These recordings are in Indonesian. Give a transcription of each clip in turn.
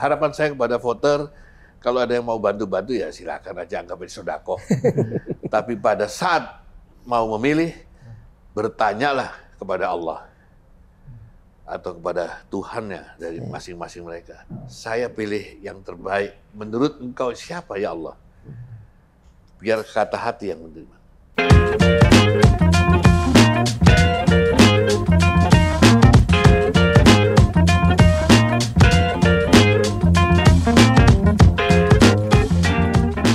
harapan saya kepada voter, kalau ada yang mau bantu-bantu ya silakan aja anggap ini sodako. Tapi pada saat mau memilih, bertanyalah kepada Allah atau kepada Tuhannya dari iya. masing-masing mereka. Saya pilih yang terbaik menurut engkau siapa ya Allah. Biar kata hati yang menerima.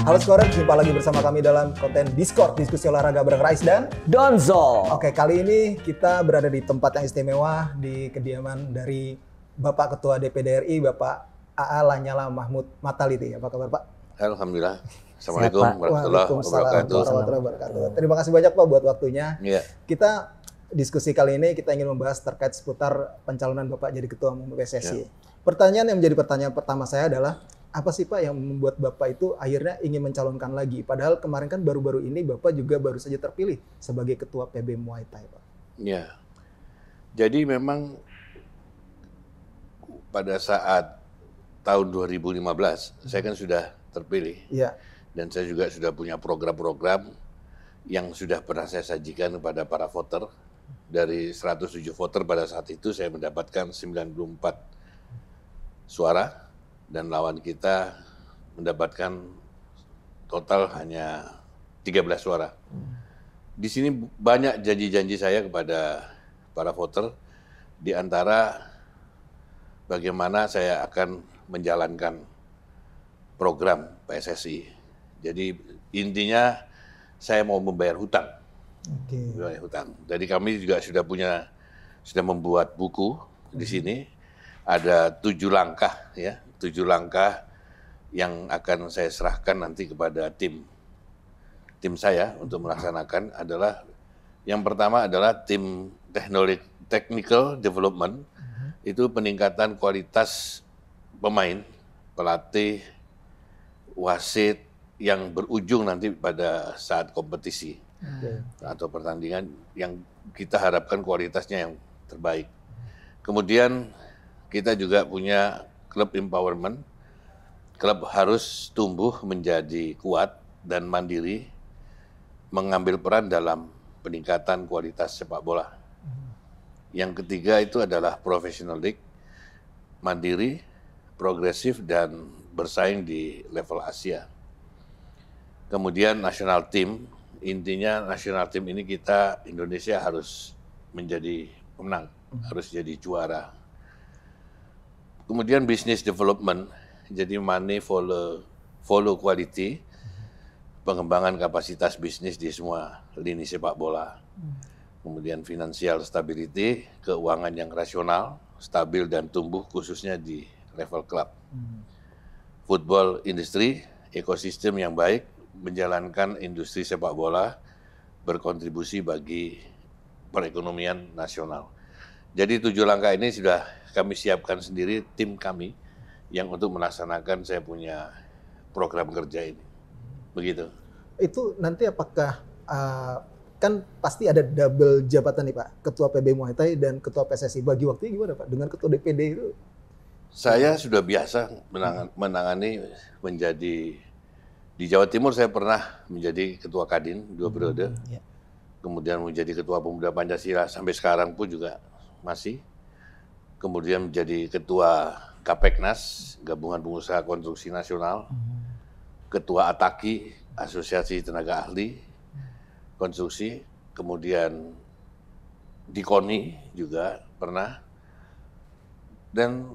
Halo Scorer, jumpa lagi bersama kami dalam konten Discord, diskusi olahraga bareng Rice dan Donzol. Oke, kali ini kita berada di tempat yang istimewa di kediaman dari Bapak Ketua DPD RI, Bapak AA Lanyala Mahmud Mataliti. Apa kabar Pak? Alhamdulillah. Assalamualaikum warahmatullahi wabarakatuh. wabarakatuh. Terima kasih banyak Pak buat waktunya. Iya. Kita diskusi kali ini kita ingin membahas terkait seputar pencalonan Bapak jadi Ketua Umum PSSI. Ya. Pertanyaan yang menjadi pertanyaan pertama saya adalah apa sih Pak yang membuat Bapak itu akhirnya ingin mencalonkan lagi? Padahal kemarin kan baru-baru ini Bapak juga baru saja terpilih sebagai Ketua PB Muay Thai, Pak. Ya, jadi memang pada saat tahun 2015 hmm. saya kan sudah terpilih. Ya. Dan saya juga sudah punya program-program yang sudah pernah saya sajikan kepada para voter. Dari 107 voter pada saat itu saya mendapatkan 94 suara dan lawan kita mendapatkan total hanya 13 suara. Di sini banyak janji-janji saya kepada para voter di antara bagaimana saya akan menjalankan program PSSI. Jadi intinya saya mau membayar hutang. Okay. Membayar hutang. Jadi kami juga sudah punya sudah membuat buku di hmm. sini ada tujuh langkah ya tujuh langkah yang akan saya serahkan nanti kepada tim tim saya untuk melaksanakan adalah yang pertama adalah tim teknologi technical development mhm. itu peningkatan kualitas pemain pelatih wasit yang berujung nanti pada saat kompetisi okay. atau pertandingan yang kita harapkan kualitasnya yang terbaik. Kemudian kita juga punya klub empowerment, klub harus tumbuh menjadi kuat dan mandiri, mengambil peran dalam peningkatan kualitas sepak bola. Hmm. Yang ketiga itu adalah professional league, mandiri, progresif, dan bersaing di level Asia. Kemudian national team, intinya national team ini kita Indonesia harus menjadi pemenang, hmm. harus jadi juara Kemudian business development, jadi money follow follow quality, pengembangan kapasitas bisnis di semua lini sepak bola. Kemudian financial stability, keuangan yang rasional, stabil dan tumbuh khususnya di level klub. Football industry, ekosistem yang baik, menjalankan industri sepak bola berkontribusi bagi perekonomian nasional. Jadi tujuh langkah ini sudah kami siapkan sendiri tim kami yang untuk melaksanakan saya punya program kerja ini. Begitu. Itu nanti apakah uh, kan pasti ada double jabatan nih Pak, Ketua PB Muay Thai dan Ketua PSSI. Bagi waktunya gimana Pak dengan Ketua DPD itu? Saya sudah biasa menangani, menjadi di Jawa Timur saya pernah menjadi Ketua Kadin dua periode. Hmm, ya. Kemudian menjadi Ketua Pemuda Pancasila sampai sekarang pun juga masih kemudian menjadi ketua Kapeknas, Gabungan Pengusaha Konstruksi Nasional, hmm. ketua Ataki, Asosiasi Tenaga Ahli Konstruksi, kemudian di KONI juga pernah. Dan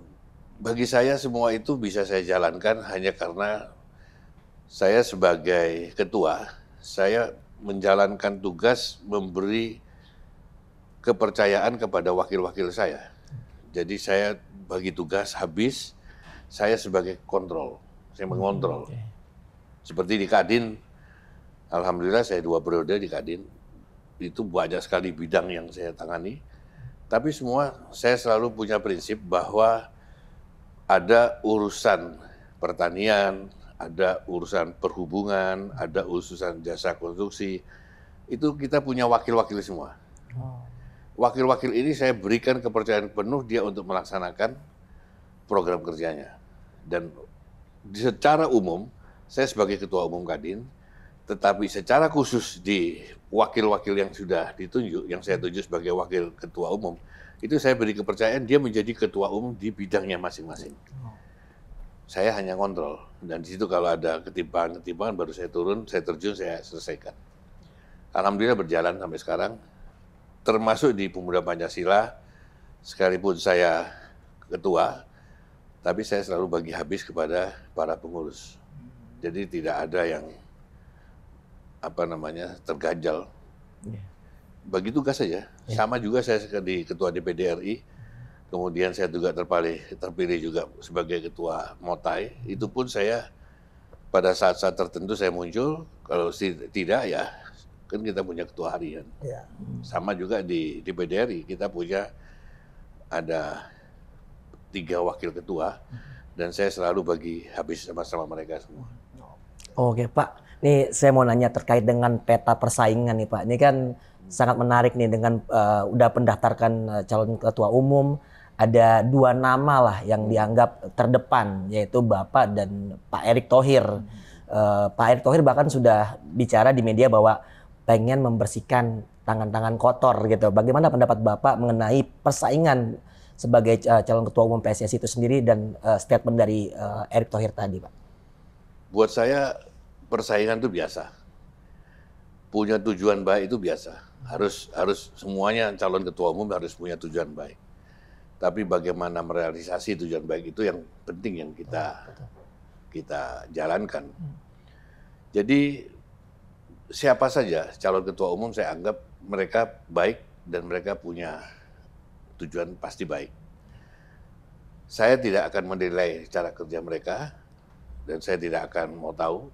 bagi saya semua itu bisa saya jalankan hanya karena saya sebagai ketua, saya menjalankan tugas memberi kepercayaan kepada wakil-wakil saya jadi saya bagi tugas habis, saya sebagai kontrol, saya hmm, mengontrol. Okay. Seperti di Kadin, Alhamdulillah saya dua periode di Kadin, itu banyak sekali bidang yang saya tangani. Tapi semua saya selalu punya prinsip bahwa ada urusan pertanian, ada urusan perhubungan, ada urusan jasa konstruksi, itu kita punya wakil-wakil semua. Oh wakil-wakil ini saya berikan kepercayaan penuh dia untuk melaksanakan program kerjanya. Dan secara umum, saya sebagai ketua umum Kadin, tetapi secara khusus di wakil-wakil yang sudah ditunjuk, yang saya tunjuk sebagai wakil ketua umum, itu saya beri kepercayaan dia menjadi ketua umum di bidangnya masing-masing. Saya hanya kontrol, dan di situ kalau ada ketimpangan-ketimpangan baru saya turun, saya terjun, saya selesaikan. Alhamdulillah berjalan sampai sekarang, termasuk di Pemuda Pancasila, sekalipun saya ketua, tapi saya selalu bagi habis kepada para pengurus. Jadi tidak ada yang apa namanya terganjal. Iya. Bagi tugas saja. Iya. Sama juga saya di ketua DPD RI. Kemudian saya juga terpilih, terpilih juga sebagai ketua Motai. Itu pun saya pada saat-saat tertentu saya muncul. Kalau tidak ya kan kita punya ketua harian. Ya. Sama juga di di BDRI kita punya ada tiga wakil ketua dan saya selalu bagi habis sama-sama mereka semua. Oke Pak, ini saya mau nanya terkait dengan peta persaingan nih Pak. Ini kan sangat menarik nih dengan uh, udah pendaftarkan eh, calon ketua umum ada dua nama lah yang dianggap terdepan yaitu Bapak dan Pak Erick Thohir. Uh, Pak Erick Thohir bahkan sudah bicara di media bahwa pengen membersihkan tangan-tangan kotor gitu. Bagaimana pendapat Bapak mengenai persaingan sebagai eh, calon ketua umum PSSI itu sendiri dan uh, statement dari uh, Erick Thohir tadi, Pak? Buat saya persaingan itu biasa. Punya tujuan baik itu biasa. Harus harus semuanya calon ketua umum harus punya tujuan baik. Tapi bagaimana merealisasi tujuan baik itu yang penting yang kita kita jalankan. Hmm. Jadi siapa saja calon ketua umum saya anggap mereka baik dan mereka punya tujuan pasti baik. Saya tidak akan menilai cara kerja mereka dan saya tidak akan mau tahu.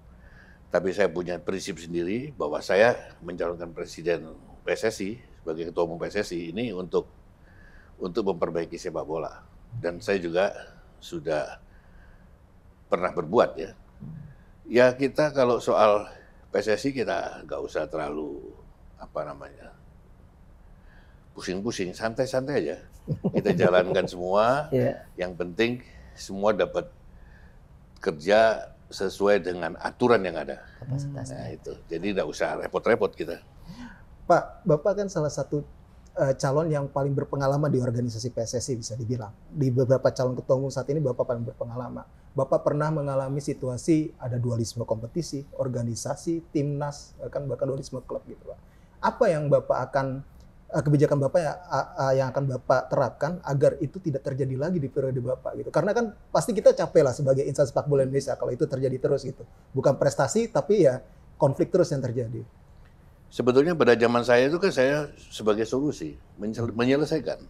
Tapi saya punya prinsip sendiri bahwa saya mencalonkan presiden PSSI sebagai ketua umum PSSI ini untuk untuk memperbaiki sepak bola. Dan saya juga sudah pernah berbuat ya. Ya kita kalau soal PSSI kita nggak usah terlalu apa namanya pusing-pusing, santai-santai aja. Kita jalankan semua. Yeah. Yang penting semua dapat kerja sesuai dengan aturan yang ada. Kapasitasnya. Nah, itu. Jadi nggak usah repot-repot kita. Pak, Bapak kan salah satu uh, calon yang paling berpengalaman di organisasi PSSI bisa dibilang. Di beberapa calon ketua umum saat ini Bapak paling berpengalaman. Bapak pernah mengalami situasi ada dualisme kompetisi, organisasi, timnas, eh, kan bahkan dualisme klub gitu Pak. Apa yang Bapak akan eh, kebijakan Bapak ya, yang akan Bapak terapkan agar itu tidak terjadi lagi di periode Bapak gitu. Karena kan pasti kita capek lah sebagai insan sepak bola Indonesia kalau itu terjadi terus gitu. Bukan prestasi tapi ya konflik terus yang terjadi. Sebetulnya pada zaman saya itu kan saya sebagai solusi, hmm. menyelesaikan.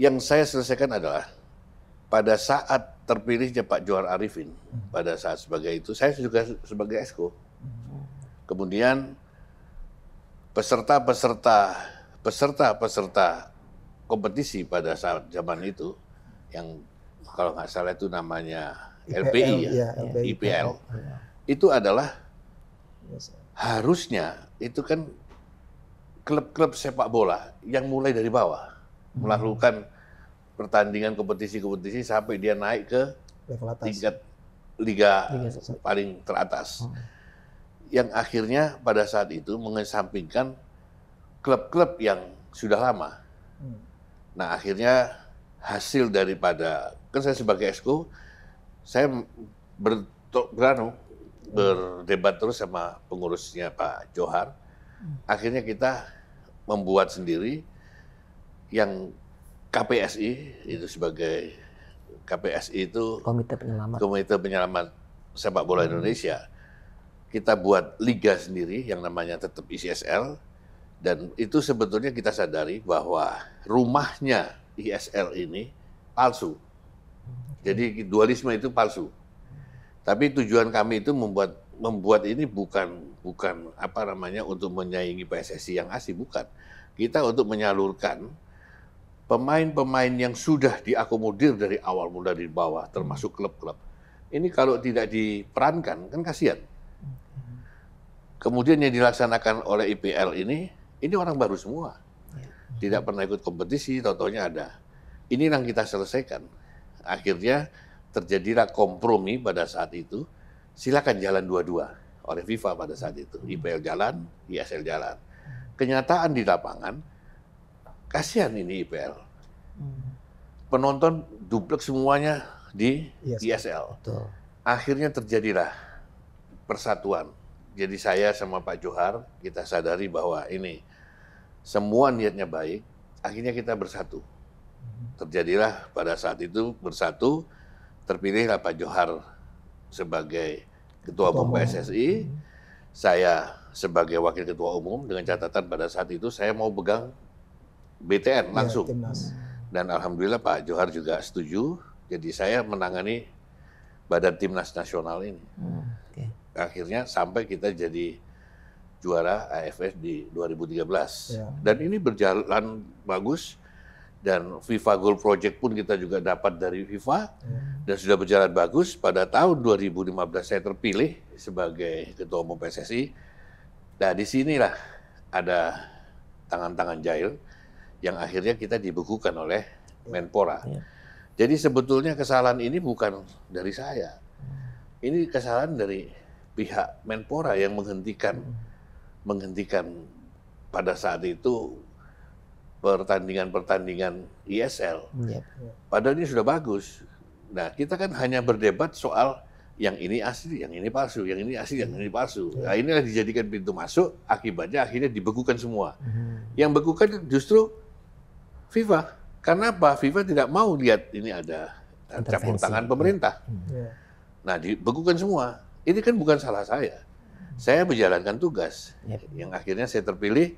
Yang saya selesaikan adalah pada saat terpilihnya Pak Johar Arifin, hmm. pada saat sebagai itu, saya juga sebagai esko. Hmm. Kemudian peserta-peserta peserta-peserta kompetisi pada saat zaman itu yang kalau nggak salah itu namanya LPI IPL, ya, IPL, ya, iya. itu adalah iya, harusnya itu kan klub-klub sepak bola yang mulai dari bawah hmm. melakukan pertandingan kompetisi-kompetisi sampai dia naik ke level tingkat liga, liga paling teratas. Hmm. Yang akhirnya pada saat itu mengesampingkan klub-klub yang sudah lama. Hmm. Nah, akhirnya hasil daripada kan saya sebagai esko saya ber, beranu berdebat terus sama pengurusnya Pak Johar. Akhirnya kita membuat sendiri yang KPSI itu sebagai KPSI itu Komite Penyelamat Komite Penyelamat Sepak Bola hmm. Indonesia. Kita buat liga sendiri yang namanya tetap ISL dan itu sebetulnya kita sadari bahwa rumahnya ISL ini palsu. Hmm, Jadi dualisme itu palsu tapi tujuan kami itu membuat membuat ini bukan bukan apa namanya untuk menyaingi PSSI yang asli bukan. Kita untuk menyalurkan pemain-pemain yang sudah diakomodir dari awal mulai di bawah termasuk klub-klub. Ini kalau tidak diperankan kan kasihan. Kemudian yang dilaksanakan oleh IPL ini, ini orang baru semua. Tidak pernah ikut kompetisi, totonya ada. Ini yang kita selesaikan. Akhirnya terjadilah kompromi pada saat itu, silakan jalan dua-dua oleh FIFA pada saat itu. Hmm. IPL jalan, ISL jalan. Kenyataan di lapangan, kasihan ini IPL. Hmm. Penonton duplek semuanya di ISL. ISL. Akhirnya terjadilah persatuan. Jadi saya sama Pak Johar, kita sadari bahwa ini semua niatnya baik, akhirnya kita bersatu. Hmm. Terjadilah pada saat itu bersatu, terpilihlah Pak Johar sebagai ketua umum PSSI, saya sebagai wakil ketua umum dengan catatan pada saat itu saya mau pegang BTN iya, langsung. Ya, Dan alhamdulillah Pak Johar juga setuju. Jadi saya menangani badan timnas nasional ini. Hmm, okay. Akhirnya sampai kita jadi juara AFF di 2013. Ya. Dan ini berjalan bagus dan FIFA Goal Project pun kita juga dapat dari FIFA hmm. dan sudah berjalan bagus. Pada tahun 2015 saya terpilih sebagai ketua umum PSSI. Nah di sinilah ada tangan-tangan jahil yang akhirnya kita dibekukan oleh Menpora. Hmm. Jadi sebetulnya kesalahan ini bukan dari saya. Hmm. Ini kesalahan dari pihak Menpora yang menghentikan hmm. menghentikan pada saat itu pertandingan-pertandingan ISL. Iya. Padahal ini sudah bagus. Nah, kita kan hanya berdebat soal yang ini asli, yang ini palsu, yang ini asli, yang ini palsu. Iya. Nah, inilah dijadikan pintu masuk, akibatnya akhirnya dibekukan semua. Mhm. Yang bekukan justru FIFA. Karena apa? FIFA tidak mau lihat ini ada eh, campur tangan pemerintah. Iya. Nah, dibekukan semua. Ini kan bukan salah saya. Mhm. Saya menjalankan tugas yang akhirnya saya terpilih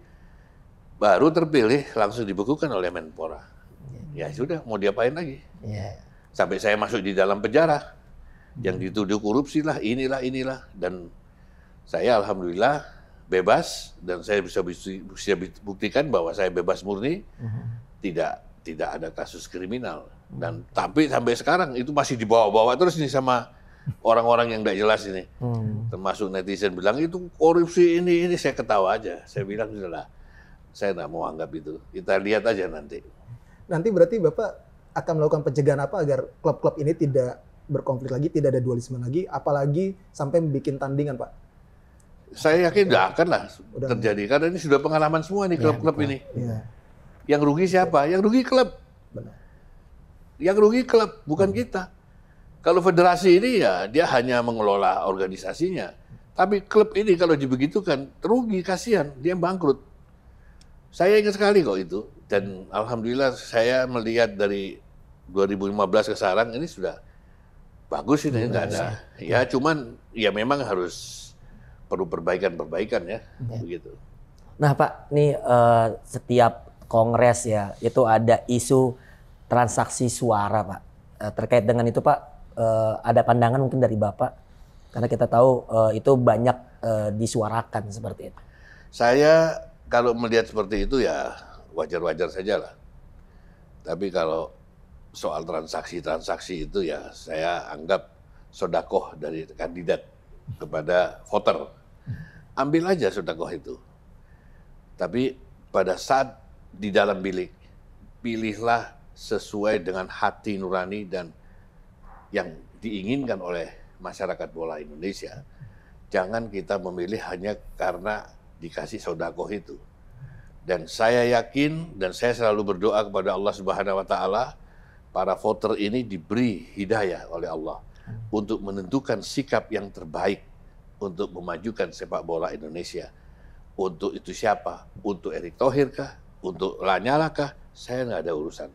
baru terpilih langsung dibekukan oleh Menpora. Ya, sudah, mau diapain lagi? Iya. Sampai saya masuk di dalam penjara yang dituduh korupsi lah, inilah inilah dan saya alhamdulillah bebas dan saya bisa bisa buktikan bahwa saya bebas murni, -huh. Mhm. tidak tidak ada kasus kriminal dan tapi sampai sekarang itu masih dibawa-bawa terus nih sama orang-orang yang tidak jelas ini. Hmm. Termasuk netizen bilang itu korupsi ini ini saya ketawa aja. Saya bilang sudahlah. Saya nggak mau anggap itu. Kita lihat aja nanti. Nanti berarti Bapak akan melakukan pencegahan apa agar klub-klub ini tidak berkonflik lagi, tidak ada dualisme lagi, apalagi sampai membuat tandingan, Pak? Saya yakin nggak akan lah Udah. terjadi karena ini sudah pengalaman semua nih iya, klub-klub ya, ini. Ya. Yang rugi siapa? Yang rugi klub. Benar. Yang rugi klub, bukan hmm. kita. Kalau federasi ini ya dia hanya mengelola organisasinya. Tapi klub ini kalau dibegitukan rugi kasihan, dia bangkrut. Saya ingat sekali kok itu. Dan alhamdulillah saya melihat dari 2015 ke sekarang ini sudah bagus ini enggak ada. Ya, ya cuman ya memang harus perlu perbaikan-perbaikan ya, ya. begitu. Nah Pak, ini uh, eh, setiap kongres ya itu ada isu transaksi suara Pak. Uh, terkait dengan itu Pak, uh, ada pandangan mungkin dari Bapak? Karena kita tahu uh, itu banyak uh, disuarakan seperti itu. Saya kalau melihat seperti itu ya wajar-wajar saja lah. Tapi kalau soal transaksi-transaksi itu ya saya anggap sodakoh dari kandidat kepada voter. Ambil aja sodakoh itu. Tapi pada saat di dalam bilik, pilihlah sesuai dengan hati nurani dan yang diinginkan oleh masyarakat bola Indonesia. Jangan kita memilih hanya karena dikasih sodakoh itu. Dan saya yakin dan saya selalu berdoa kepada Allah Subhanahu wa taala para voter ini diberi hidayah oleh Allah untuk menentukan sikap yang terbaik untuk memajukan sepak bola Indonesia. Untuk itu siapa? Untuk Erick Thohir kah? Untuk Lanyala kah? Saya nggak ada urusan.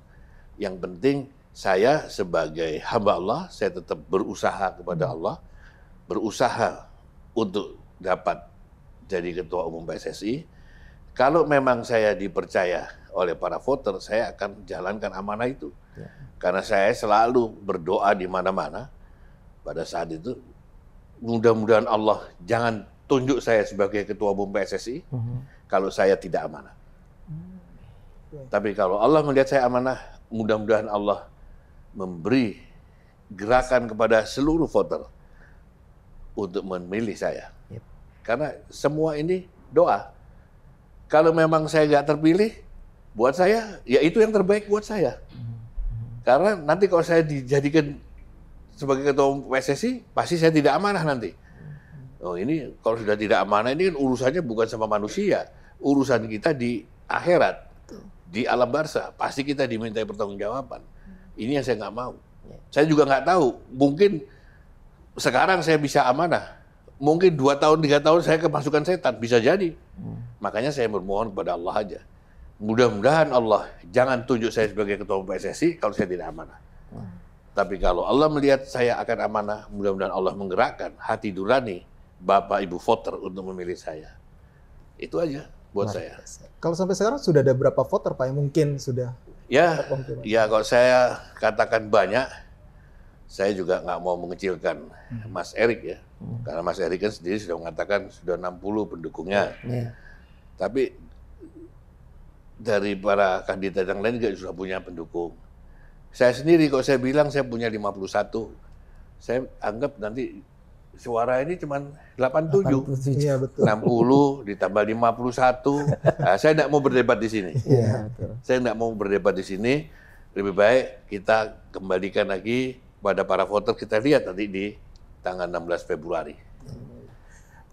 Yang penting saya sebagai hamba Allah, saya tetap berusaha kepada Allah, berusaha untuk dapat jadi ketua umum PSSI. Kalau memang saya dipercaya oleh para voter, saya akan jalankan amanah itu. Ya. Karena saya selalu berdoa di mana-mana. Pada saat itu, mudah-mudahan Allah jangan tunjuk saya sebagai ketua umum PSSI uh mhm. -huh. kalau saya tidak amanah. Uh hmm. -huh. Ya. Tapi kalau Allah melihat saya amanah, mudah-mudahan Allah memberi gerakan kepada seluruh voter untuk memilih saya karena semua ini doa. Kalau memang saya nggak terpilih, buat saya, ya itu yang terbaik buat saya. Karena nanti kalau saya dijadikan sebagai ketua PSSI, pasti saya tidak amanah nanti. Oh ini kalau sudah tidak amanah, ini kan urusannya bukan sama manusia. Urusan kita di akhirat, di alam barsa, pasti kita dimintai pertanggungjawaban. Hmm. Ini yang saya nggak mau. Ya. Saya juga nggak tahu, mungkin sekarang saya bisa amanah, mungkin dua tahun tiga tahun saya kemasukan setan bisa jadi. Hmm. Makanya saya bermohon kepada Allah aja. Mudah-mudahan Allah jangan tunjuk saya sebagai ketua umum PSSI kalau saya tidak amanah. Hmm. Tapi kalau Allah melihat saya akan amanah, mudah-mudahan Allah menggerakkan hati durani Bapak Ibu voter untuk memilih saya. Itu aja buat saya. Kalau sampai sekarang sudah ada berapa voter Pak yang mungkin sudah Ya, ya kalau saya katakan banyak, saya juga nggak mau mengecilkan hmm. Mas Erik ya, hmm. karena Mas Erik kan sendiri sudah mengatakan sudah 60 pendukungnya. Yeah. Tapi dari para kandidat yang lain juga sudah punya pendukung. Saya sendiri kok saya bilang saya punya 51, saya anggap nanti suara ini cuma 87. Iya, betul. 60 ditambah 51. Nah, saya tidak mau berdebat di sini. Iya, betul. Saya tidak mau berdebat di sini. Lebih baik kita kembalikan lagi kepada para voter kita lihat nanti di tanggal 16 Februari.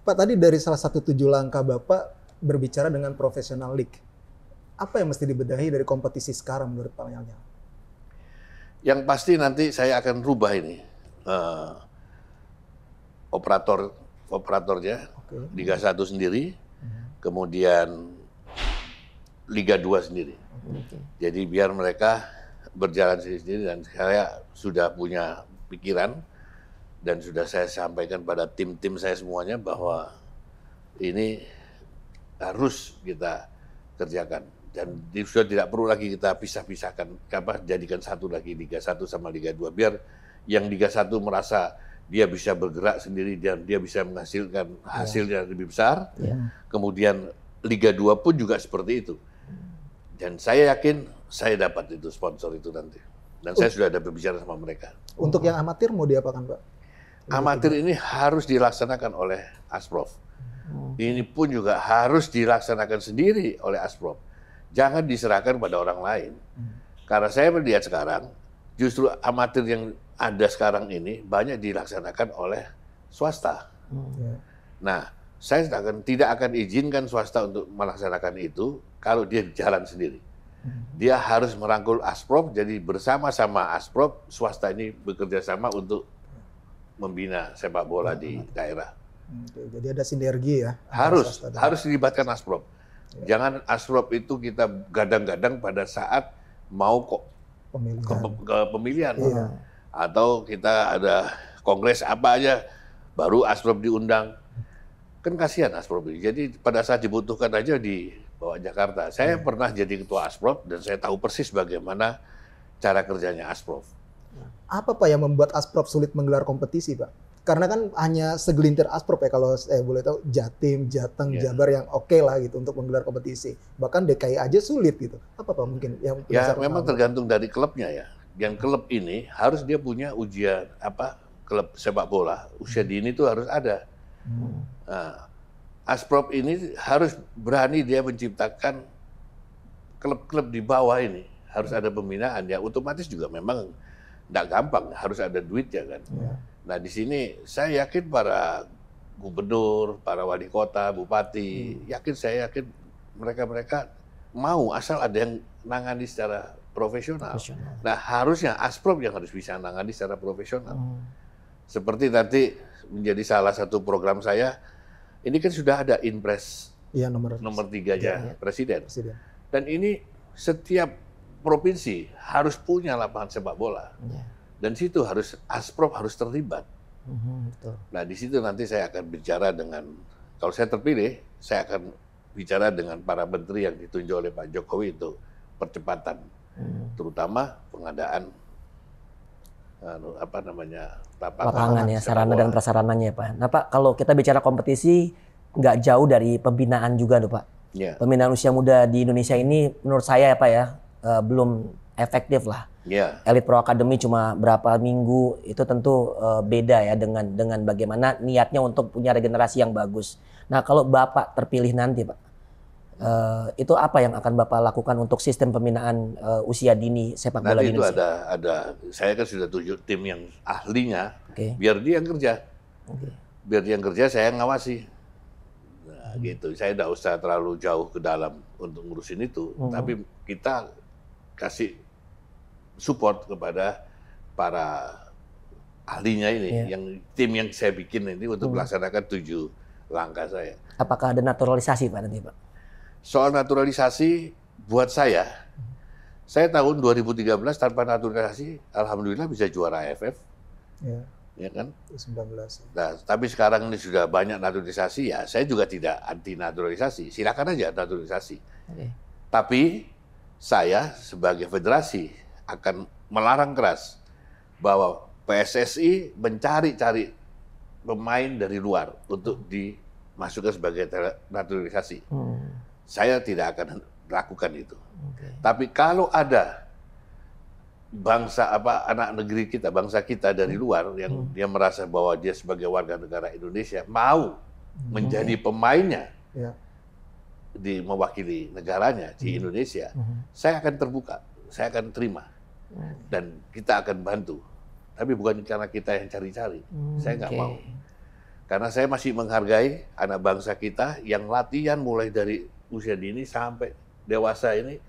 Pak tadi dari salah satu tujuh langkah Bapak berbicara dengan profesional league. Apa yang mesti dibedahi dari kompetisi sekarang menurut Pak Yalnya? Yang pasti nanti saya akan rubah ini. Uh, operator operatornya okay. Liga 1 sendiri, mhm. kemudian Liga 2 sendiri. Okay. Jadi biar mereka berjalan sendiri dan saya sudah punya pikiran dan sudah saya sampaikan pada tim-tim saya semuanya bahwa ini harus kita kerjakan dan sudah tidak perlu lagi kita pisah-pisahkan apa jadikan satu lagi Liga 1 sama Liga 2 biar yang Liga 1 merasa dia bisa bergerak sendiri dan dia bisa menghasilkan ya. hasil yang lebih besar. Ya. Kemudian Liga 2 pun juga seperti itu. Dan saya yakin saya dapat itu sponsor itu nanti. Dan oh. saya sudah ada berbicara sama mereka. Untuk yang amatir mau diapakan, Pak? Amatir ini harus dilaksanakan oleh Asprof. Hmm. Ini pun juga harus dilaksanakan sendiri oleh Asprof. Jangan diserahkan pada orang lain. Hmm. Karena saya melihat sekarang, justru amatir yang ada sekarang ini banyak dilaksanakan oleh swasta. Hmm. Ya. Nah, saya akan, tidak akan izinkan swasta untuk melaksanakan itu kalau dia jalan sendiri. Dia harus merangkul asprop, jadi bersama-sama asprop swasta ini bekerja sama untuk membina sepak bola di daerah. jadi ada sinergi ya. Harus harus dilibatkan asprop. Ya. Jangan asprop itu kita gadang-gadang pada saat mau kok pemilihan. Ke, ke pemilihan. ya. Atau kita ada kongres apa aja baru asprop diundang kan kasihan asprop ini. Jadi pada saat dibutuhkan aja di bawa Jakarta. Saya hmm. pernah jadi ketua ASPROF dan saya tahu persis bagaimana cara kerjanya ASPROF. Apa Pak yang membuat ASPROF sulit menggelar kompetisi, Pak? Karena kan hanya segelintir ASPROF ya kalau saya boleh tahu Jatim, Jateng, yeah. Jabar yang oke okay lah gitu untuk menggelar kompetisi. Bahkan DKI aja sulit gitu. Apa Pak mungkin yang Ya memang tahu. tergantung dari klubnya ya. Yang klub ini harus dia punya ujian apa klub sepak bola usia hmm. dini itu harus ada. Hmm. Nah, Asprop ini harus berani dia menciptakan klub-klub di bawah ini. Harus ada pembinaan ya. Otomatis juga memang tidak gampang. Harus ada duit ya kan. Ya. Nah di sini saya yakin para gubernur, para wali kota, bupati, hmm. yakin saya yakin mereka-mereka mau asal ada yang nangani secara profesional. profesional. Nah harusnya asprop yang harus bisa nangani secara profesional. Hmm. Seperti nanti menjadi salah satu program saya ini kan sudah ada impres ya, nomor, nomor tiga ya, Presiden. Presiden. Dan ini setiap provinsi harus punya lapangan sepak bola. Ya. Dan situ harus asprop harus terlibat. Mm-hmm, Nah di situ nanti saya akan bicara dengan kalau saya terpilih saya akan bicara dengan para menteri yang ditunjuk oleh Pak Jokowi itu percepatan, hmm. terutama pengadaan Anu, apa namanya lapangan, lapangan ya sarana dan prasarananya ya pak. Nah pak kalau kita bicara kompetisi nggak jauh dari pembinaan juga tuh pak. Ya. Pembinaan usia muda di Indonesia ini menurut saya ya pak ya eh, belum efektif lah. Ya. Elite Pro Academy cuma berapa minggu itu tentu eh, beda ya dengan dengan bagaimana niatnya untuk punya regenerasi yang bagus. Nah kalau bapak terpilih nanti pak, Uh, itu apa yang akan Bapak lakukan untuk sistem pembinaan uh, usia dini sepak bola Nanti itu ada, ada. Saya kan sudah tunjuk tim yang ahlinya, okay. biar dia yang kerja. Okay. Biar dia yang kerja, saya yang ngawasi. Nah, hmm. gitu. Saya tidak usah terlalu jauh ke dalam untuk ngurusin itu. Hmm. Tapi kita kasih support kepada para ahlinya ini, yeah. yang tim yang saya bikin ini untuk hmm. melaksanakan tujuh langkah saya. Apakah ada naturalisasi Pak nanti Pak? soal naturalisasi buat saya, saya tahun 2013 tanpa naturalisasi, alhamdulillah bisa juara AFF. Ya. Ya kan? 19. Nah, tapi sekarang ini sudah banyak naturalisasi ya. Saya juga tidak anti naturalisasi. Silakan aja naturalisasi. Oke. Tapi saya sebagai federasi akan melarang keras bahwa PSSI mencari-cari pemain dari luar untuk dimasukkan sebagai naturalisasi. Hmm saya tidak akan lakukan itu. Okay. Tapi kalau ada bangsa apa anak negeri kita, bangsa kita dari hmm. luar yang hmm. dia merasa bahwa dia sebagai warga negara Indonesia mau hmm. menjadi pemainnya yeah. di mewakili negaranya di hmm. Indonesia, hmm. saya akan terbuka, saya akan terima hmm. dan kita akan bantu. Tapi bukan karena kita yang cari-cari, hmm, saya nggak okay. Hmm, mau. Karena saya masih menghargai anak bangsa kita yang latihan mulai dari usia dini sampai dewasa ini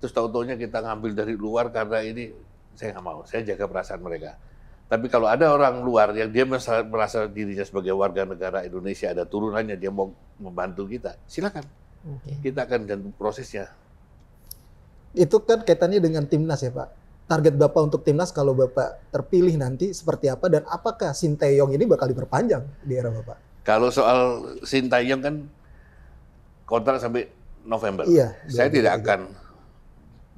terus tahu-taunya kita ngambil dari luar karena ini saya nggak mau saya jaga perasaan mereka tapi kalau ada orang luar yang dia merasa, merasa dirinya sebagai warga negara Indonesia ada turunannya dia mau membantu kita silakan okay. kita akan bantu prosesnya itu kan kaitannya dengan timnas ya pak target Bapak untuk timnas kalau Bapak terpilih nanti seperti apa dan apakah Sinteyong ini bakal diperpanjang di era Bapak? Kalau soal Sinteyong kan kontrak sampai November. Iya. Saya tidak akan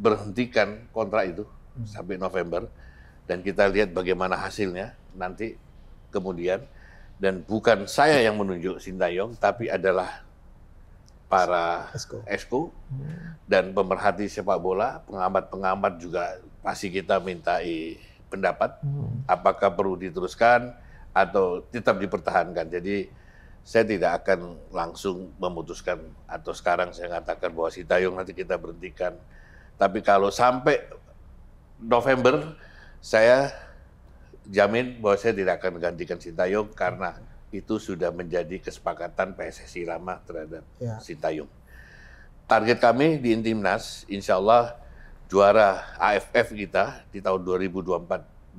berhentikan kontrak itu hmm. sampai November dan kita lihat bagaimana hasilnya nanti kemudian dan bukan saya yang menunjuk Sintayong tapi adalah para Esko, Esko hmm. dan pemerhati sepak bola, pengamat-pengamat juga pasti kita mintai pendapat hmm. apakah perlu diteruskan atau tetap dipertahankan. Jadi saya tidak akan langsung memutuskan atau sekarang saya katakan bahwa Sintayong nanti kita berhentikan. Tapi kalau sampai November saya jamin bahwa saya tidak akan menggantikan Sintayong karena itu sudah menjadi kesepakatan PSSI lama terhadap ya. Sintayong. Target kami di Intimnas, insya Allah juara AFF kita di tahun 2024-2025.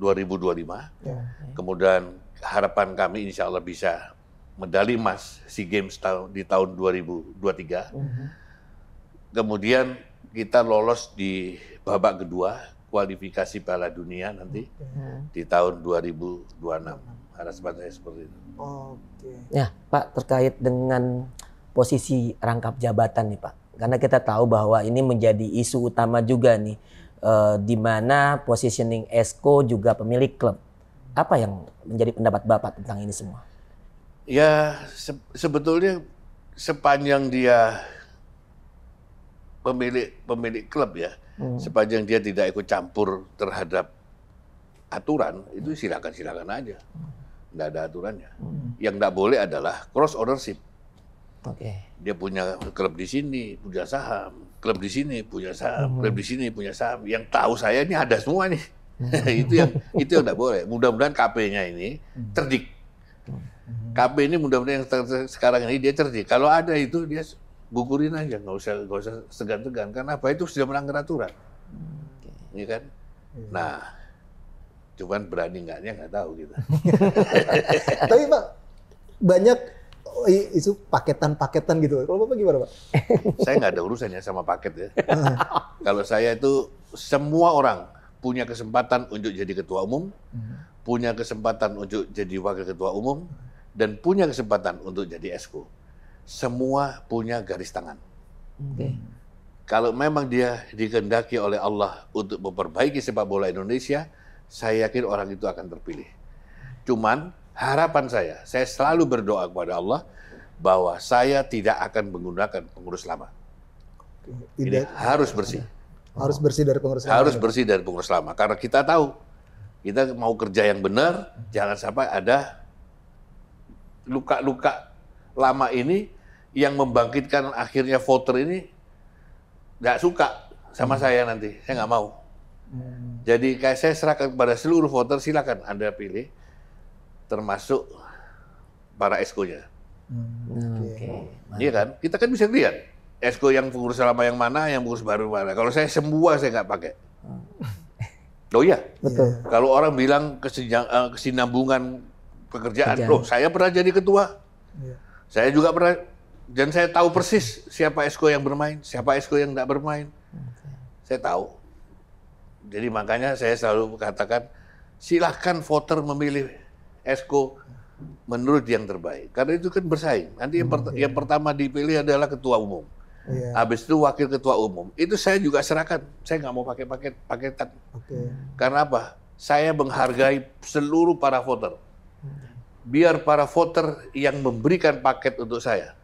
Ya. Kemudian harapan kami insya Allah bisa medali emas SEA Games di tahun 2023. Mm -hmm. Kemudian kita lolos di babak kedua kualifikasi Piala Dunia nanti mm -hmm. di tahun 2026. Harapan saya seperti itu. Oh, Oke. Okay. Ya, Pak terkait dengan posisi rangkap jabatan nih, Pak. Karena kita tahu bahwa ini menjadi isu utama juga nih eh, di mana positioning Esko juga pemilik klub. Apa yang menjadi pendapat Bapak tentang ini semua? ya se sebetulnya sepanjang dia pemilik pemilik klub ya, hmm. sepanjang dia tidak ikut campur terhadap aturan itu silakan silakan aja, tidak ada aturannya. Hmm. Yang tidak boleh adalah cross ownership. Okay. Dia punya klub di sini, punya saham, klub di sini punya saham, hmm. klub di sini punya saham. Yang tahu saya ini ada semua nih. Hmm. itu yang itu yang tidak boleh. Mudah-mudahan KP-nya ini terdik. Hmm Mhm. KB ini mudah-mudahan yang sekarang ini dia cerdik. Kalau ada itu dia gugurin aja, nggak usah nggak usah segan-segan. Karena apa itu sudah melanggar aturan, hmm. ya kan? Hmm. Nah, cuman berani nggaknya nggak tahu gitu. Tapi pak banyak oh, itu paketan-paketan gitu. Kalau bapak gimana pak? saya nggak ada urusannya sama paket ya. Ah. Kalau saya itu semua orang punya kesempatan untuk jadi ketua umum, mhm. punya kesempatan untuk jadi wakil ketua umum, dan punya kesempatan untuk jadi esko, semua punya garis tangan. Okay. Kalau memang dia dikehendaki oleh Allah untuk memperbaiki sepak bola Indonesia, saya yakin orang itu akan terpilih. Cuman harapan saya, saya selalu berdoa kepada Allah bahwa saya tidak akan menggunakan pengurus lama. Tidak. Ini harus bersih. Harus bersih dari pengurus lama. Harus bersih dari pengurus lama karena kita tahu kita mau kerja yang benar, jangan sampai ada luka-luka lama ini yang membangkitkan akhirnya voter ini nggak suka sama hmm. saya nanti. Saya nggak mau. Hmm. Jadi kayak saya serahkan kepada seluruh voter, silakan Anda pilih, termasuk para esko-nya Hmm. Okay. Iya kan? Kita kan bisa lihat esko yang pengurus lama yang mana, yang pengurus baru mana. Kalau saya semua saya nggak pakai. Hmm. Oh iya, betul. Kalau orang bilang eh, kesinambungan pekerjaan. Loh, saya pernah jadi ketua. Ya. Saya juga pernah dan saya tahu persis siapa esko yang bermain, siapa esko yang tidak bermain. Okay. Saya tahu. Jadi makanya saya selalu katakan silahkan voter memilih esko menurut yang terbaik. Karena itu kan bersaing. Nanti yang, hmm, yang iya. pertama dipilih adalah ketua umum. Yeah. Habis itu wakil ketua umum. Itu saya juga serahkan. Saya nggak mau pakai paket paketan. Okay. Karena apa? Saya menghargai seluruh para voter biar para voter yang memberikan paket untuk saya.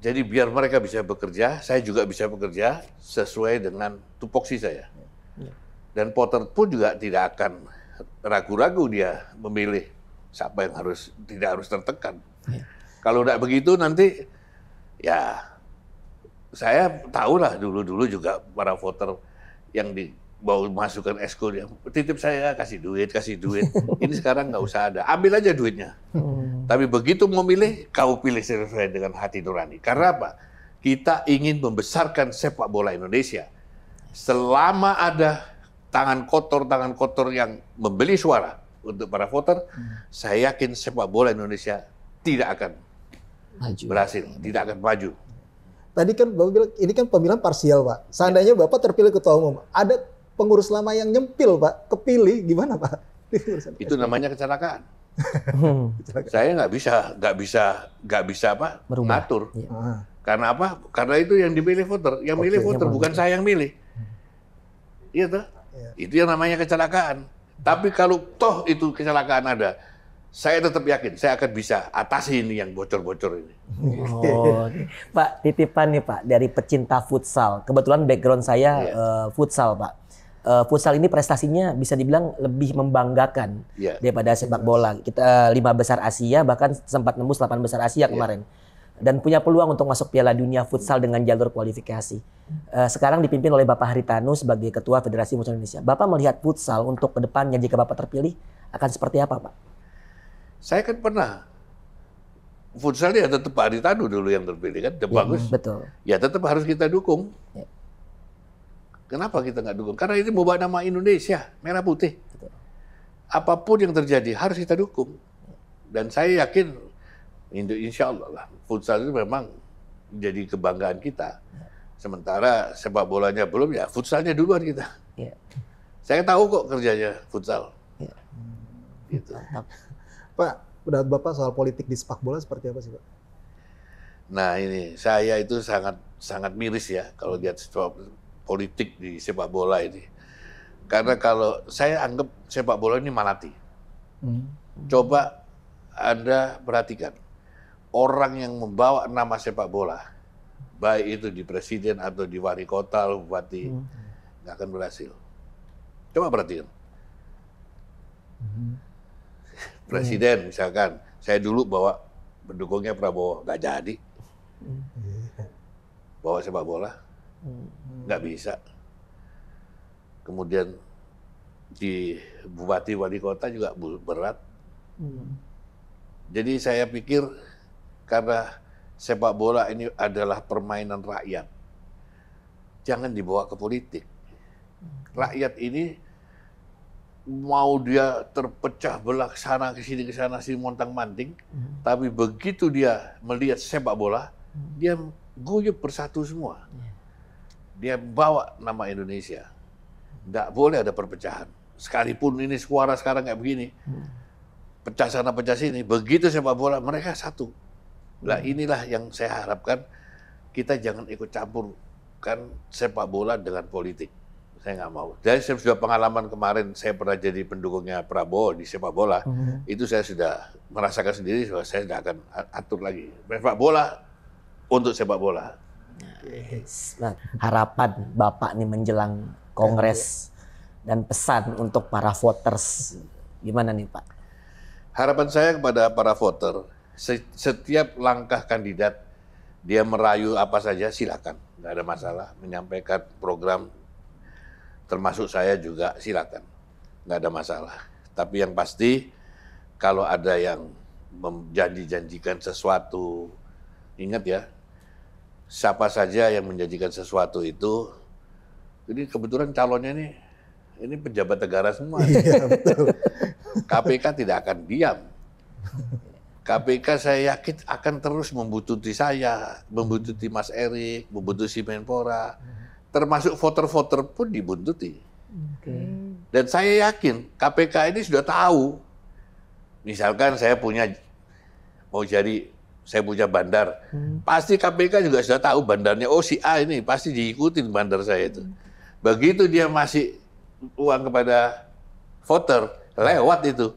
Jadi biar mereka bisa bekerja, saya juga bisa bekerja sesuai dengan tupoksi saya. Dan voter pun juga tidak akan ragu-ragu dia memilih siapa yang harus tidak harus tertekan. Iya. Kalau tidak begitu nanti ya saya tahulah dulu-dulu juga para voter yang di bawa masukkan eskul yang titip saya kasih duit kasih duit ini sekarang nggak usah ada ambil aja duitnya hmm. tapi begitu mau milih kau pilih sesuai dengan hati nurani karena apa kita ingin membesarkan sepak bola Indonesia selama ada tangan kotor tangan kotor yang membeli suara untuk para voter hmm. saya yakin sepak bola Indonesia tidak akan maju. berhasil tidak akan maju Tadi kan Bapak bilang, ini kan pemilihan parsial, Pak. Seandainya Bapak terpilih ketua umum, ada pengurus lama yang nyempil, Pak, kepilih gimana, Pak? Itu namanya hmm. kecelakaan. Saya nggak bisa, nggak bisa, nggak bisa apa? Merubah. Ngatur. Ya. Karena apa? Karena itu yang dipilih voter, yang milih voter bukan saya yang milih. Hmm. Iya toh? Ya. Itu yang namanya kecelakaan. Tapi kalau toh itu kecelakaan ada, saya tetap yakin saya akan bisa atasi ini yang bocor-bocor ini. Oh, Pak titipan nih Pak dari pecinta futsal. Kebetulan background saya yeah. Iya. uh, futsal Pak uh, futsal ini prestasinya bisa dibilang lebih membanggakan yeah. daripada sepak bola. Kita eh, lima besar Asia bahkan sempat nembus delapan besar Asia iya. kemarin. Yeah. Dan punya peluang untuk masuk Piala Dunia futsal dengan jalur kualifikasi. Eh, sekarang dipimpin oleh Bapak Haritanu sebagai Ketua Federasi Futsal Indonesia. Bapak melihat futsal untuk kedepannya jika Bapak terpilih akan seperti apa, Pak? Saya kan pernah futsal ya tetap Pak Haritanu dulu yang terpilih kan, ya, bagus. Betul. Ya tetap harus kita dukung. Ya Kenapa kita nggak dukung? Karena ini membawa nama Indonesia merah putih. Apapun yang terjadi harus kita dukung. Dan saya yakin Insya Allah lah, futsal itu memang jadi kebanggaan kita. Sementara sepak bolanya belum ya, futsalnya duluan kita. Ya. Saya tahu kok kerjanya futsal. Ya. Gitu. Pak, pendapat Bapak soal politik di sepak bola seperti apa sih Pak? Nah ini, saya itu sangat sangat miris ya kalau lihat sepak politik di sepak bola ini. Karena kalau saya anggap sepak bola ini malati. Hmm. Coba Anda perhatikan, orang yang membawa nama sepak bola, baik itu di presiden atau di wali kota, bupati, hmm. nggak gak akan berhasil. Coba perhatikan. Hmm. presiden misalkan, saya dulu bawa pendukungnya Prabowo, nggak jadi. Hmm. Bawa sepak bola, Hmm. nggak bisa. Kemudian di bupati wali kota juga berat. Hmm. Jadi saya pikir karena sepak bola ini adalah permainan rakyat, jangan dibawa ke politik. Hmm. Rakyat ini mau dia terpecah belah sana ke sini ke sana sini montang manting, hmm. tapi begitu dia melihat sepak bola, hmm. dia guyup bersatu semua. Yeah dia bawa nama Indonesia. Tidak boleh ada perpecahan. Sekalipun ini suara sekarang kayak begini, pecah sana pecah sini. Begitu sepak bola, mereka satu. Nah inilah yang saya harapkan kita jangan ikut campur kan sepak bola dengan politik. Saya nggak mau. Jadi saya sudah pengalaman kemarin, saya pernah jadi pendukungnya Prabowo di sepak bola. Mm -hmm. Itu saya sudah merasakan sendiri bahwa saya tidak akan atur lagi. Sepak bola untuk sepak bola. Nah, harapan Bapak nih menjelang Kongres dan pesan untuk para voters gimana nih Pak? Harapan saya kepada para voter, setiap langkah kandidat dia merayu apa saja silakan, nggak ada masalah. Menyampaikan program termasuk saya juga silakan, nggak ada masalah. Tapi yang pasti kalau ada yang menjanji-janjikan sesuatu, ingat ya siapa saja yang menjanjikan sesuatu itu, jadi kebetulan calonnya ini ini pejabat negara semua. Iya, betul. KPK tidak akan diam. KPK saya yakin akan terus membututi saya, membututi Mas Erik, membututi Menpora, termasuk voter-voter pun dibuntuti. Okay. Dan saya yakin KPK ini sudah tahu, misalkan saya punya mau jadi saya punya bandar. Hmm. Pasti KPK juga sudah tahu bandarnya. Oh si A ini pasti diikutin bandar saya itu. Hmm. Begitu dia masih uang kepada voter lewat itu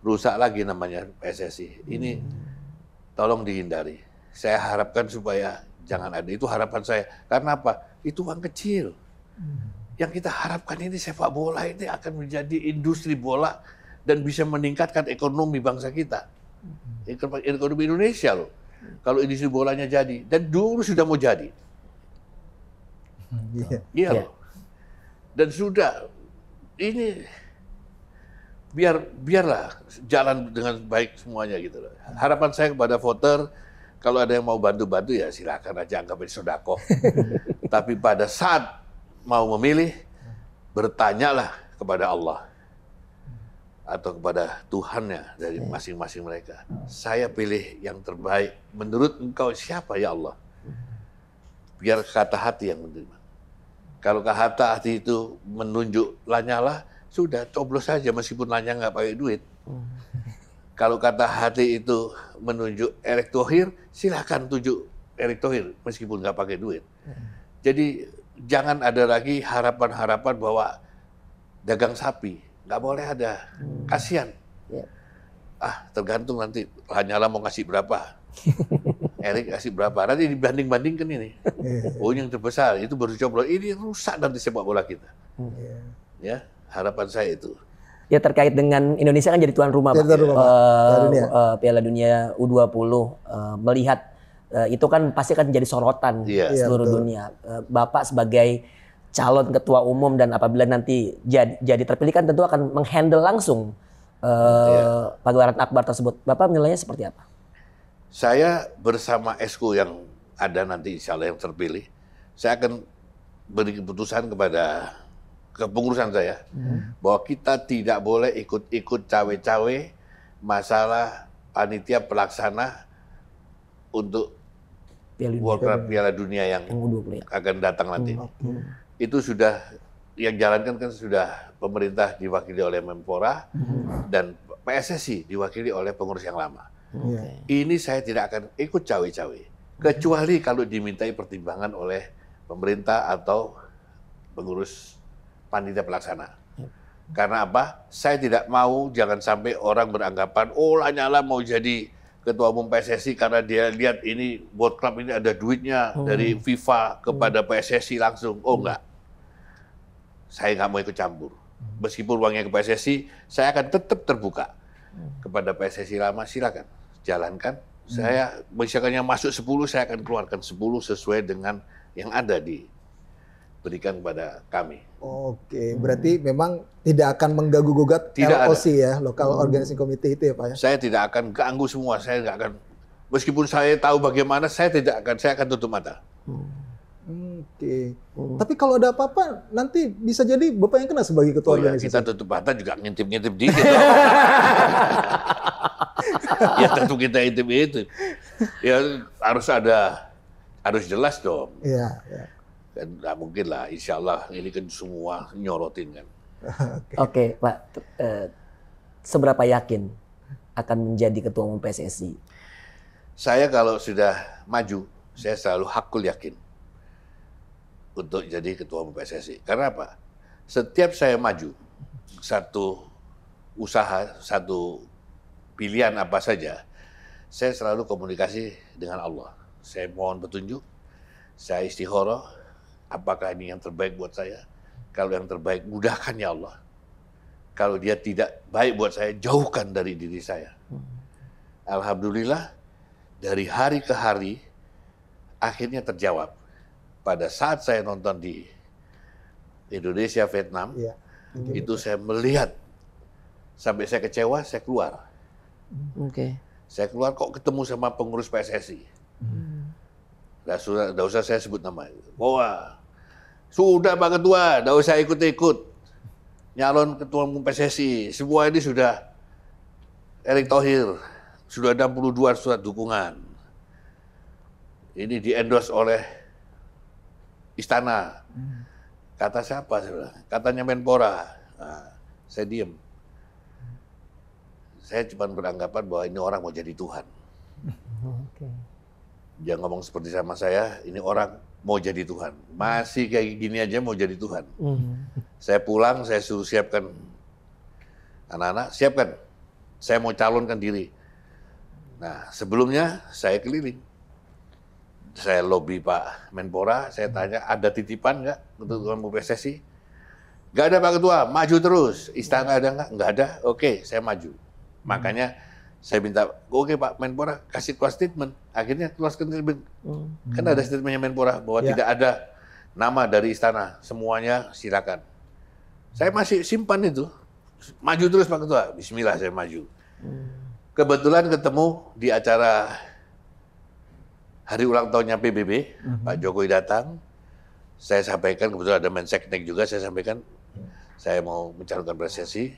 rusak lagi namanya PSSI. Ini hmm. tolong dihindari. Saya harapkan supaya jangan ada itu harapan saya. Karena apa? Itu uang kecil. Hmm. Yang kita harapkan ini sepak bola ini akan menjadi industri bola dan bisa meningkatkan ekonomi bangsa kita Ekonomi Indonesia loh. Kalau industri bolanya jadi. Dan dulu sudah mau jadi. Iya yeah. Iya. loh. Dan sudah. Ini biar biarlah jalan dengan baik semuanya gitu loh. Harapan saya kepada voter kalau ada yang mau bantu-bantu ya silakan aja anggap ini sodako. Tapi pada saat mau memilih bertanyalah kepada Allah atau kepada Tuhannya dari hmm. masing-masing mereka. Saya pilih yang terbaik. Menurut engkau siapa ya Allah? Biar kata hati yang menerima. Kalau kata hati itu menunjuk lanyala, sudah coblos saja meskipun lanyala nggak pakai duit. Hmm. Kalau kata hati itu menunjuk Erick Thohir, silahkan tunjuk Erick Thohir meskipun nggak pakai duit. Hmm. Jadi jangan ada lagi harapan-harapan bahwa dagang sapi nggak boleh ada. Kasihan. yeah. Ah, tergantung nanti hanyalah mau ngasih berapa. Erik kasih berapa? Nanti dibanding-bandingkan ini. Yeah. Oh, yang terbesar itu baru coba. Ini rusak nanti sepak bola kita. Hmm. Yeah. Ya, harapan saya itu. Ya terkait dengan Indonesia kan jadi tuan rumah, jadi Pak. Rumah, uh, Piala Dunia. Uh, Piala Dunia U20 uh, eh, melihat uh, itu kan pasti akan jadi sorotan yeah. Iya, seluruh yeah, dunia. Uh, Bapak sebagai calon ketua umum dan apabila nanti jadi, jadi terpilih kan tentu akan menghandle langsung uh, eh, yeah. pagelaran akbar tersebut. Bapak menilainya seperti apa? Saya bersama Esku yang ada nanti insya Allah yang terpilih, saya akan beri keputusan kepada kepengurusan saya hmm. bahwa kita tidak boleh ikut-ikut cawe-cawe masalah panitia pelaksana untuk Piala World Piala Dunia yang ya? akan datang nanti. Hmm, itu sudah yang jalankan kan sudah pemerintah diwakili oleh Menpora mhm. dan PSSI diwakili oleh pengurus yang lama. Iya. Okay. Ini saya tidak akan ikut cawe-cawe kecuali kalau dimintai pertimbangan oleh pemerintah atau pengurus panitia pelaksana. Iya. Karena apa? Saya tidak mau jangan sampai orang beranggapan oh Lanyala mau jadi ketua umum PSSI karena dia lihat ini World Club ini ada duitnya oh. dari FIFA oh. kepada PSSI langsung. Oh hmm. enggak saya nggak mau ikut campur. Meskipun uangnya ke PSSI, saya akan tetap terbuka kepada PSSI lama. Silakan jalankan. Saya misalkan yang masuk 10, saya akan keluarkan 10 sesuai dengan yang ada di berikan kepada kami. Oke, berarti hmm. memang tidak akan mengganggu gugat tidak LOC ada. ya, lokal hmm. organizing committee itu ya Pak ya. Saya tidak akan ganggu semua, saya nggak akan meskipun saya tahu bagaimana saya tidak akan saya akan tutup mata. Hmm. Oke. Oh. Tapi kalau ada apa-apa nanti bisa jadi Bapak yang kena sebagai ketua oh, iya, organisasi. Ya, kita tutup mata juga ngintip-ngintip Gitu. ya tentu kita intip itu. Ya harus ada harus jelas dong. Iya, Ya. Dan nggak mungkin lah, insya Allah ini kan semua nyorotin kan. Oke, okay. okay, Pak. Uh, seberapa yakin akan menjadi ketua umum PSSI? Saya kalau sudah maju, saya selalu hakul yakin untuk jadi ketua umum PSSI. Karena apa? Setiap saya maju satu usaha, satu pilihan apa saja, saya selalu komunikasi dengan Allah. Saya mohon petunjuk, saya istihoroh, apakah ini yang terbaik buat saya? Kalau yang terbaik, mudahkan ya Allah. Kalau dia tidak baik buat saya, jauhkan dari diri saya. Alhamdulillah, dari hari ke hari, akhirnya terjawab pada saat saya nonton di Indonesia Vietnam ya, itu saya melihat sampai saya kecewa saya keluar. Oke. Okay. Saya keluar kok ketemu sama pengurus PSSI. Hmm. sudah, tidak usah saya sebut nama. Wah, sudah Pak Ketua, tidak usah ikut-ikut. Nyalon Ketua Umum PSSI, semua ini sudah Erick Thohir, sudah 62 surat dukungan. Ini di endorse oleh istana. Hmm. Kata siapa? Katanya Menpora. Nah, saya diem. Saya cuma beranggapan bahwa ini orang mau jadi Tuhan. Oke. Dia ngomong seperti sama saya, ini orang mau jadi Tuhan. Masih kayak gini aja mau jadi Tuhan. Hmm. Saya pulang, saya suruh siapkan anak-anak, siapkan. Saya mau calonkan diri. Nah, sebelumnya saya keliling saya lobby Pak Menpora, saya tanya ada titipan nggak untuk ketua PSSI? Nggak ada Pak Ketua, maju terus. Istana ada nggak? Nggak ada. Oke, saya maju. Hmm. Makanya saya minta, oke Pak Menpora kasih kuas statement. Akhirnya keluar statement. Hmm. Kan ada statementnya Menpora bahwa ya. tidak ada nama dari istana. Semuanya silakan. Saya masih simpan itu. Maju terus Pak Ketua. Bismillah saya maju. Hmm. Kebetulan ketemu di acara hari ulang tahunnya PBB, mm-hmm. Pak Jokowi datang, saya sampaikan kebetulan ada Menseknek juga, saya sampaikan saya mau mencalonkan presiasi.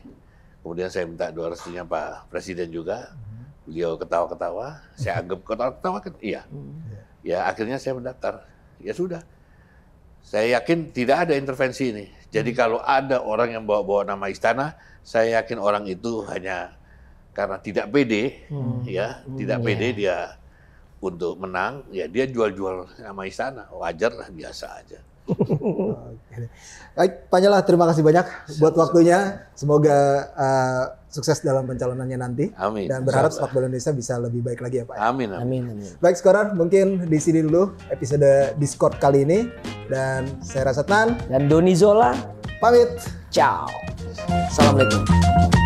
kemudian saya minta dua restunya Pak Presiden juga, mhm. beliau ketawa-ketawa, saya mhm. anggap ketawa-ketawa kan, iya. Mhm. iya, ya akhirnya saya mendaftar, ya sudah, saya yakin tidak ada intervensi ini. Jadi kalau ada orang yang bawa-bawa nama istana, saya yakin orang itu hanya karena tidak pede, hmm. ya, tidak iya. pede yeah. dia untuk menang ya dia jual-jual sama istana wajar lah biasa aja. Baik, Panjala terima kasih banyak buat waktunya. Semoga uh, sukses dalam pencalonannya nanti. Amin. Dan berharap sepak bola Indonesia bisa lebih baik lagi ya Pak. Ya. Amin. Amin. amin. Baik, sekarang mungkin di sini dulu episode Discord kali ini dan saya Rasa dan Doni Zola pamit. Ciao. Assalamualaikum.